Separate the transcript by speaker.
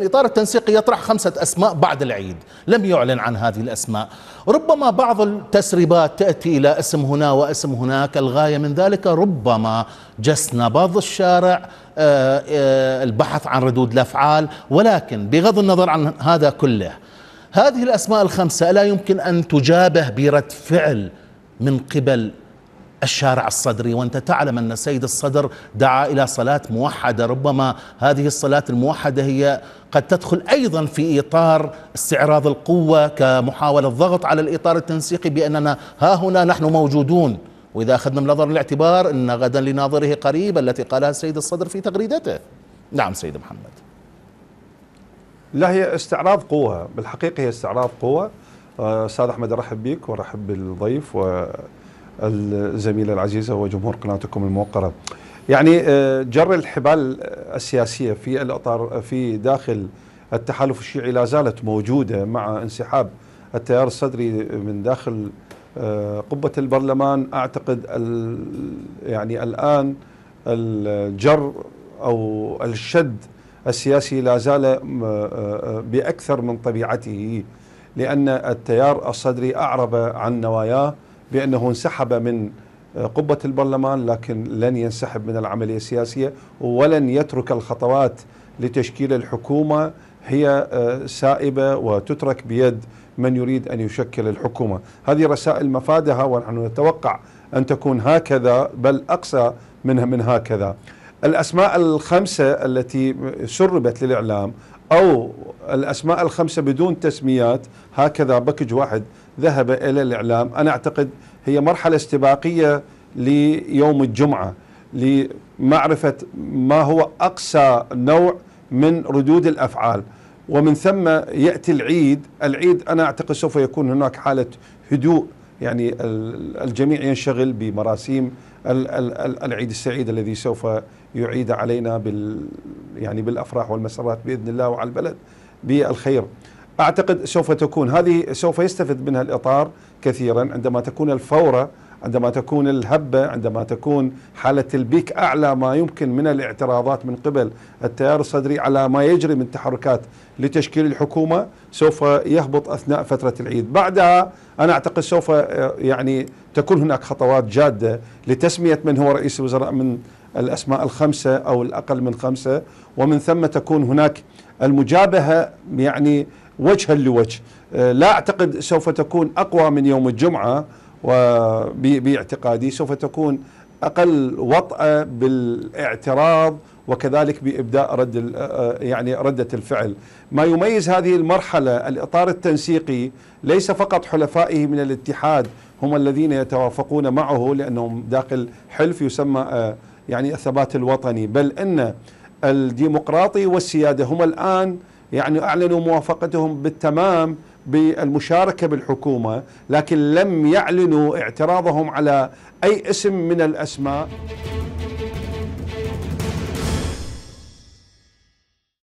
Speaker 1: الإطار التنسيقي يطرح خمسة أسماء بعد العيد لم يعلن عن هذه الأسماء ربما بعض التسريبات تأتي إلى اسم هنا واسم هناك الغاية من ذلك ربما جسنا بعض الشارع آه، آه، البحث عن ردود الأفعال ولكن بغض النظر عن هذا كله هذه الأسماء الخمسة لا يمكن أن تجابه برد فعل من قبل الشارع الصدري وأنت تعلم أن سيد الصدر دعا إلى صلاة موحدة ربما هذه الصلاة الموحدة هي قد تدخل أيضا في إطار استعراض القوة كمحاولة ضغط على الإطار التنسيقي بأننا ها هنا نحن موجودون وإذا أخذنا بنظر الاعتبار أن غدا لناظره قريب التي قالها السيد الصدر في تغريدته نعم سيد محمد
Speaker 2: لا هي استعراض قوة بالحقيقة هي استعراض قوة آه، أستاذ أحمد أرحب بك وأرحب بالضيف و الزميلة العزيزة وجمهور قناتكم الموقرة يعني آه، جر الحبال السياسية في الأطار في داخل التحالف الشيعي لا زالت موجودة مع انسحاب التيار الصدري من داخل آه، قبة البرلمان أعتقد يعني الآن الجر أو الشد السياسي لا زال آه، بأكثر من طبيعته لأن التيار الصدري أعرب عن نواياه بأنه انسحب من آه، قبة البرلمان لكن لن ينسحب من العملية السياسية ولن يترك الخطوات لتشكيل الحكومة هي آه، سائبة وتترك بيد من يريد أن يشكل الحكومة هذه رسائل مفادها ونحن نتوقع أن تكون هكذا بل اقسى منها من هكذا الأسماء الخمسة التي سربت للإعلام أو الأسماء الخمسة بدون تسميات هكذا بكج واحد ذهب إلى الإعلام أنا أعتقد هي مرحلة استباقية ليوم الجمعة لمعرفة ما هو أقصى نوع من ردود الأفعال ومن ثم يأتي العيد العيد أنا أعتقد سوف يكون هناك حالة هدوء يعني الجميع ينشغل بمراسيم العيد السعيد الذي سوف يعيد علينا بال يعني بالافراح والمسرات باذن الله وعلى البلد بالخير. اعتقد سوف تكون هذه سوف يستفد منها الاطار كثيرا عندما تكون الفوره عندما تكون الهبه عندما تكون حاله البيك اعلى ما يمكن من الاعتراضات من قبل التيار الصدري على ما يجري من تحركات لتشكيل الحكومه سوف يهبط اثناء فتره العيد، بعدها انا اعتقد سوف آه، يعني تكون هناك خطوات جاده لتسميه من هو رئيس الوزراء من الاسماء الخمسه او الاقل من خمسه ومن ثم تكون هناك المجابهه يعني وجها لوجه آه، لا أعتقد سوف تكون أقوى من يوم الجمعة وباعتقادي سوف تكون أقل وطأة بالاعتراض وكذلك بإبداء رد آه، آه، يعني ردة الفعل ما يميز هذه المرحلة الإطار التنسيقي ليس فقط حلفائه من الاتحاد هم الذين يتوافقون معه لأنهم داخل حلف يسمى يعني الثبات الوطني بل أن الديمقراطي والسيادة هم الآن يعني أعلنوا موافقتهم بالتمام بالمشاركة بالحكومة لكن لم يعلنوا اعتراضهم على أي اسم من الأسماء